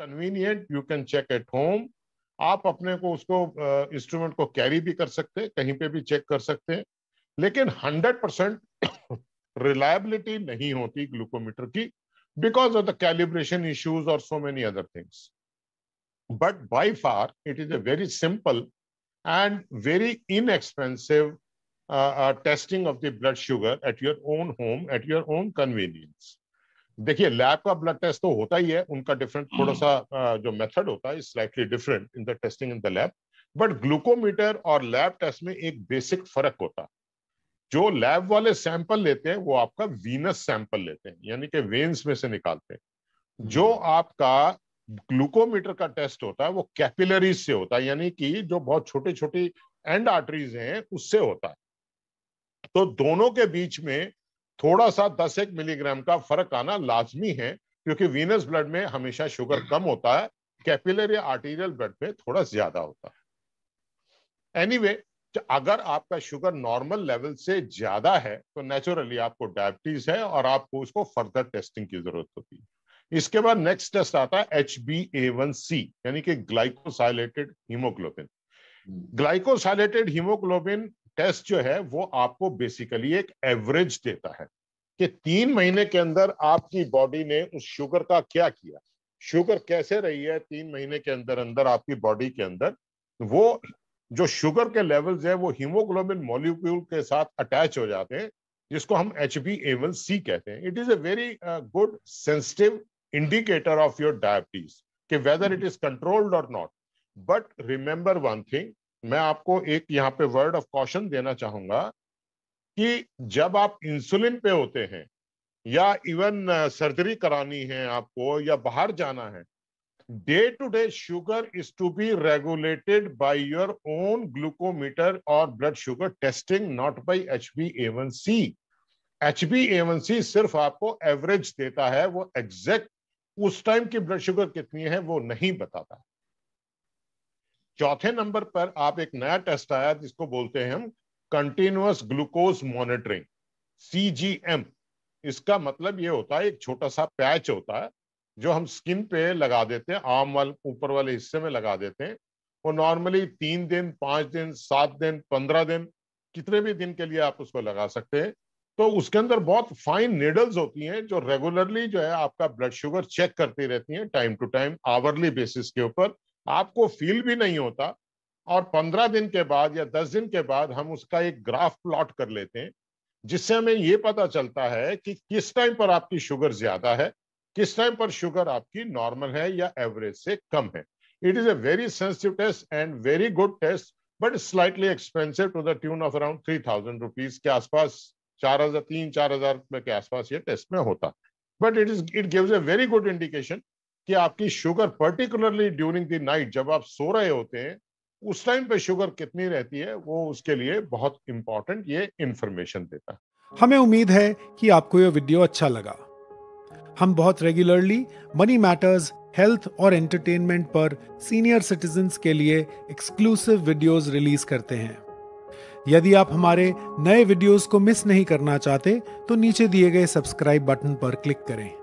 Convenient you can check at home आप अपने को उसको इंस्ट्रूमेंट uh, को कैरी भी कर सकते हैं कहीं पे भी चेक कर सकते हैं लेकिन हंड्रेड परसेंट रिलायबिलिटी नहीं होती ग्लूकोमीटर की because of the calibration issues और so many other things but by far it is a very simple and very inexpensive testing of the blood sugar at your own home at your own convenience देखिए lab का blood test तो होता ही है उनका different थोड़ा सा जो method होता है slightly different in the testing in the lab but glucometer और लैब टेस्ट में एक बेसिक फर्क होता है जो लैब वाले सैंपल लेते हैं वो आपका वीनस सैंपल लेते हैं यानी कि वेन्स में से निकालते हैं हम्म। जो आपका ग्लूकोमीटर का टेस्ट होता है वो कैपिलरीज से होता है यानी कि जो बहुत छोटी छोटी एंड आर्टरीज हैं उससे होता है तो दोनों के बीच में थोड़ा सा दस एक मिलीग्राम का फर्क आना लाजमी है क्योंकि वीनस ब्लड में हमेशा शुगर कम होता है कैपिलर या आर्टीरियल ब्लड में थोड़ा ज्यादा होता है एनीवे anyway, तो अगर आपका शुगर नॉर्मल लेवल से ज्यादा है तो नेचुरली आपको डायबिटीज है और आपको उसको फर्दर टेस्टिंग की जरूरत होती है इसके बाद नेक्स्ट टेस्ट आता है H B A one C यानी कि glycosylated haemoglobin glycosylated haemoglobin test जो है वो आपको बेसिकली एक एवरेज देता है कि तीन महीने के अंदर आपकी बॉडी ने उस शुगर का क्या किया शुगर कैसे रही है तीन महीने के अंदर अंदर आपकी बॉडी के अंदर वो जो शुगर के लेवल्स है वो हीमोग्लोबिन मॉलिक्यूल के साथ अटैच हो जाते हैं जिसको हम एच बी सी कहते हैं it is a very good sensitive indicator of your diabetes कि वेदर इट इज कंट्रोल्ड और not but remember one thing मैं आपको एक यहाँ पे वर्ड ऑफ कॉशन देना चाहूंगा कि जब आप इंसुलिन पे होते हैं या इवन सर्जरी uh, करानी है आपको या बाहर जाना है day to day sugar is to be regulated by your own glucometer और blood sugar testing not by H B A one C H B A one C सिर्फ आपको एवरेज देता है वो एग्जैक्ट उस टाइम की ब्लड शुगर कितनी है वो नहीं बताता चौथे नंबर पर आप एक नया टेस्ट आया जिसको बोलते हैं हम कंटिन्यूस ग्लूकोज मॉनिटरिंग सीजीएम इसका मतलब ये होता है एक छोटा सा पैच होता है जो हम स्किन पे लगा देते हैं आम वाले ऊपर वाले हिस्से में लगा देते हैं वो नॉर्मली तीन दिन पांच दिन सात दिन पंद्रह दिन कितने भी दिन के लिए आप उसको लगा सकते हैं तो उसके अंदर बहुत फाइन नीडल्स होती हैं जो रेगुलरली जो है आपका ब्लड शुगर चेक करती रहती हैं time to time hourly basis के ऊपर आपको फील भी नहीं होता और पंद्रह दिन के बाद या दस दिन के बाद हम उसका एक ग्राफ प्लॉट कर लेते हैं जिससे हमें ये पता चलता है कि किस टाइम पर आपकी शुगर ज्यादा है किस टाइम पर शुगर आपकी नॉर्मल है या एवरेज से कम है it is a very sensitive test and very good test but slightly expensive to the tune of around three thousand rupees के आसपास चार हजार तीन चार हजार के आसपास ये टेस्ट में होता but it is it gives a very good indication कि आपकी sugar particularly during the night जब आप सो रहे होते हैं उस टाइम पे शुगर कितनी रहती है वो उसके लिए बहुत इंपॉर्टेंट ये इंफॉर्मेशन देता है हमें उम्मीद है कि आपको ये वीडियो अच्छा लगा हम बहुत रेगुलरली मनी मैटर्स हेल्थ और एंटरटेनमेंट पर सीनियर सिटीजन के लिए एक्सक्लूसिव वीडियोस रिलीज करते हैं यदि आप हमारे नए वीडियोस को मिस नहीं करना चाहते तो नीचे दिए गए सब्सक्राइब बटन पर क्लिक करें